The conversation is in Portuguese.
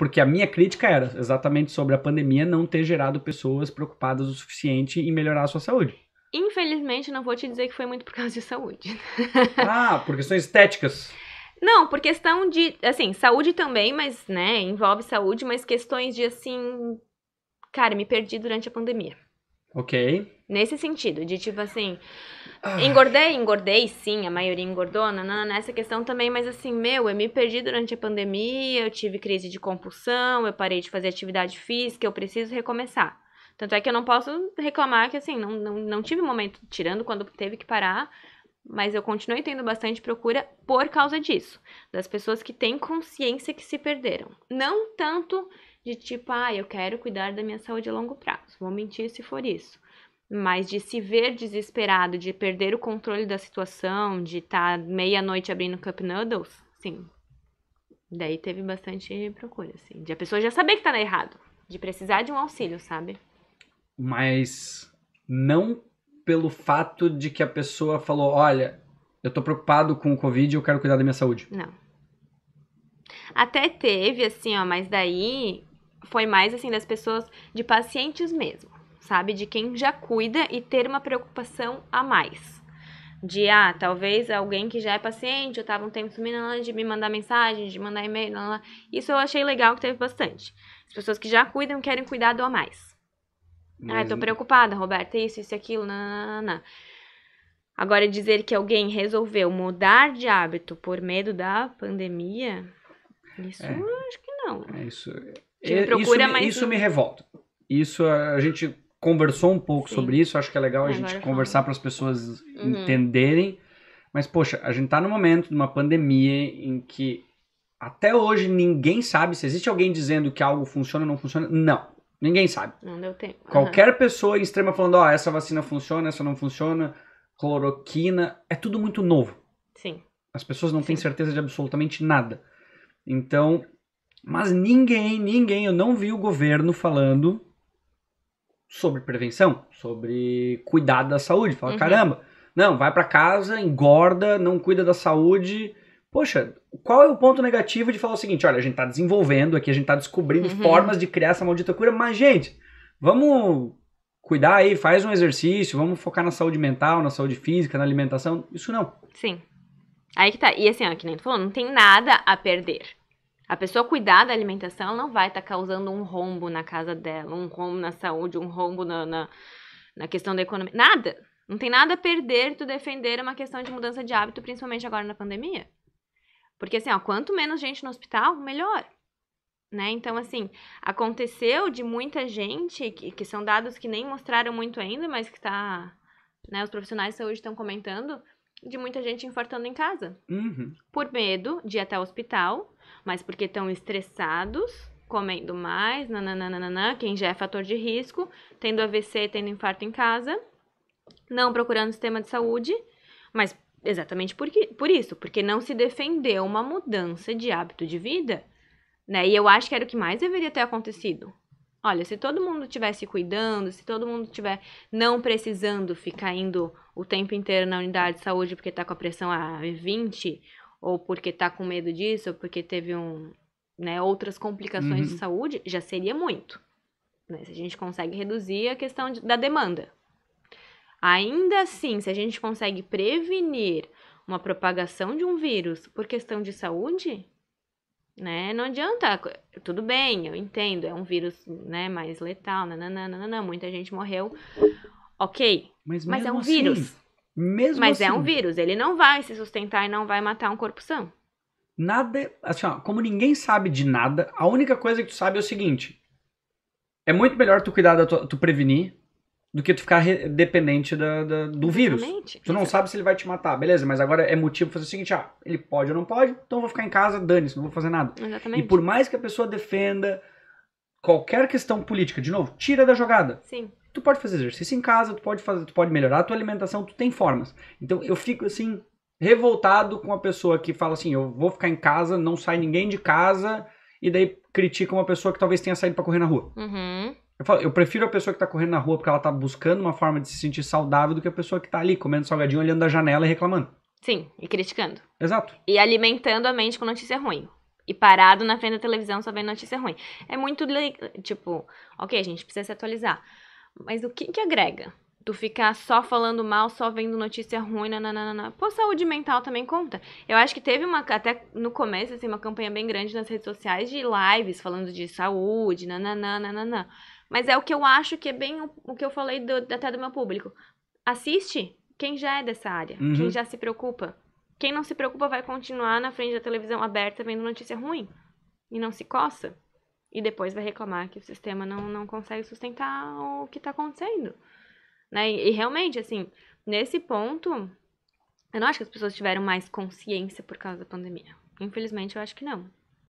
Porque a minha crítica era exatamente sobre a pandemia não ter gerado pessoas preocupadas o suficiente em melhorar a sua saúde. Infelizmente, não vou te dizer que foi muito por causa de saúde. Ah, por questões estéticas. Não, por questão de, assim, saúde também, mas, né, envolve saúde, mas questões de, assim, cara, me perdi durante a pandemia. Ok. Nesse sentido, de tipo assim, engordei, engordei, sim, a maioria engordou, nessa questão também, mas assim, meu, eu me perdi durante a pandemia, eu tive crise de compulsão, eu parei de fazer atividade física, eu preciso recomeçar. Tanto é que eu não posso reclamar que, assim, não, não, não tive momento, tirando quando teve que parar, mas eu continuei tendo bastante procura por causa disso, das pessoas que têm consciência que se perderam. Não tanto de tipo, ah, eu quero cuidar da minha saúde a longo prazo. Vou mentir se for isso. Mas de se ver desesperado, de perder o controle da situação, de estar tá meia-noite abrindo Cup Noodles, sim. Daí teve bastante procura, assim. De a pessoa já saber que tá errado. De precisar de um auxílio, sabe? Mas não pelo fato de que a pessoa falou, olha, eu tô preocupado com o Covid e eu quero cuidar da minha saúde. Não. Até teve, assim, ó, mas daí foi mais assim das pessoas de pacientes mesmo, sabe? De quem já cuida e ter uma preocupação a mais. De ah, talvez alguém que já é paciente, eu tava um tempo sumindo, de me mandar mensagem, de mandar e-mail, não, não. isso eu achei legal que teve bastante. As pessoas que já cuidam querem cuidado a mais. Mas... Ah, eu tô preocupada, Roberta, isso, isso, aquilo, não Agora, dizer que alguém resolveu mudar de hábito por medo da pandemia, isso é. acho que não. É, isso que é, procura, isso, mas... isso me revolta. Isso a gente conversou um pouco Sim. sobre isso, acho que é legal a gente conversar para as pessoas uhum. entenderem. Mas, poxa, a gente está no momento de uma pandemia em que até hoje ninguém sabe se existe alguém dizendo que algo funciona ou não funciona. Não. Ninguém sabe. Não deu tempo. Uhum. Qualquer pessoa em extrema falando, ó, oh, essa vacina funciona, essa não funciona, cloroquina, é tudo muito novo. Sim. As pessoas não Sim. têm certeza de absolutamente nada. Então, mas ninguém, ninguém, eu não vi o governo falando sobre prevenção, sobre cuidar da saúde. Fala, uhum. caramba, não, vai para casa, engorda, não cuida da saúde. Poxa, qual é o ponto negativo de falar o seguinte? Olha, a gente tá desenvolvendo aqui, a gente tá descobrindo uhum. formas de criar essa maldita cura, mas, gente, vamos cuidar aí, faz um exercício, vamos focar na saúde mental, na saúde física, na alimentação. Isso não. Sim. Aí que tá. E assim, ó, que nem tu falou, não tem nada a perder. A pessoa cuidar da alimentação, ela não vai estar tá causando um rombo na casa dela, um rombo na saúde, um rombo na, na, na questão da economia. Nada! Não tem nada a perder tu defender uma questão de mudança de hábito, principalmente agora na pandemia. Porque assim, ó, quanto menos gente no hospital, melhor. Né? Então, assim, aconteceu de muita gente, que, que são dados que nem mostraram muito ainda, mas que tá, né, os profissionais de saúde estão comentando, de muita gente infartando em casa. Uhum. Por medo de ir até o hospital, mas porque estão estressados, comendo mais, nananana, quem já é fator de risco, tendo AVC, tendo infarto em casa, não procurando sistema de saúde, mas exatamente porque, por isso, porque não se defendeu uma mudança de hábito de vida. Né? E eu acho que era o que mais deveria ter acontecido. Olha, se todo mundo estiver se cuidando, se todo mundo estiver não precisando ficar indo o tempo inteiro na unidade de saúde porque está com a pressão a 20, ou porque está com medo disso, ou porque teve um, né, outras complicações uhum. de saúde, já seria muito. Né? Se a gente consegue reduzir a questão de, da demanda. Ainda assim, se a gente consegue prevenir uma propagação de um vírus por questão de saúde, né? Não adianta, tudo bem, eu entendo, é um vírus, né, mais letal, nananana, muita gente morreu, ok, mas, mas é um assim, vírus. Mesmo mas é assim, é um vírus, ele não vai se sustentar e não vai matar um corpo são. Nada, é, assim, ó, como ninguém sabe de nada, a única coisa que tu sabe é o seguinte, é muito melhor tu cuidar da tua, tu prevenir do que tu ficar dependente da, da, do Exatamente. vírus. Tu não sabe se ele vai te matar, beleza, mas agora é motivo fazer o seguinte, ah, ele pode ou não pode, então eu vou ficar em casa, dane-se, não vou fazer nada. Exatamente. E por mais que a pessoa defenda qualquer questão política, de novo, tira da jogada. Sim. Tu pode fazer exercício em casa, tu pode fazer, tu pode melhorar a tua alimentação, tu tem formas. Então eu fico assim revoltado com a pessoa que fala assim, eu vou ficar em casa, não sai ninguém de casa, e daí critica uma pessoa que talvez tenha saído para correr na rua. Uhum. Eu, falo, eu prefiro a pessoa que está correndo na rua porque ela está buscando uma forma de se sentir saudável do que a pessoa que está ali comendo salgadinho, olhando da janela e reclamando. Sim, e criticando. Exato. E alimentando a mente com notícia ruim. E parado na frente da televisão só vendo notícia ruim. É muito, tipo, ok, a gente precisa se atualizar. Mas o que que agrega? Tu ficar só falando mal, só vendo notícia ruim, nananana. Pô, saúde mental também conta. Eu acho que teve uma, até no começo, assim, uma campanha bem grande nas redes sociais de lives falando de saúde, nananana, nananana. Mas é o que eu acho que é bem o, o que eu falei do, até do meu público. Assiste quem já é dessa área, uhum. quem já se preocupa. Quem não se preocupa vai continuar na frente da televisão aberta vendo notícia ruim e não se coça. E depois vai reclamar que o sistema não, não consegue sustentar o que está acontecendo. Né? E, e realmente, assim, nesse ponto, eu não acho que as pessoas tiveram mais consciência por causa da pandemia. Infelizmente, eu acho que não.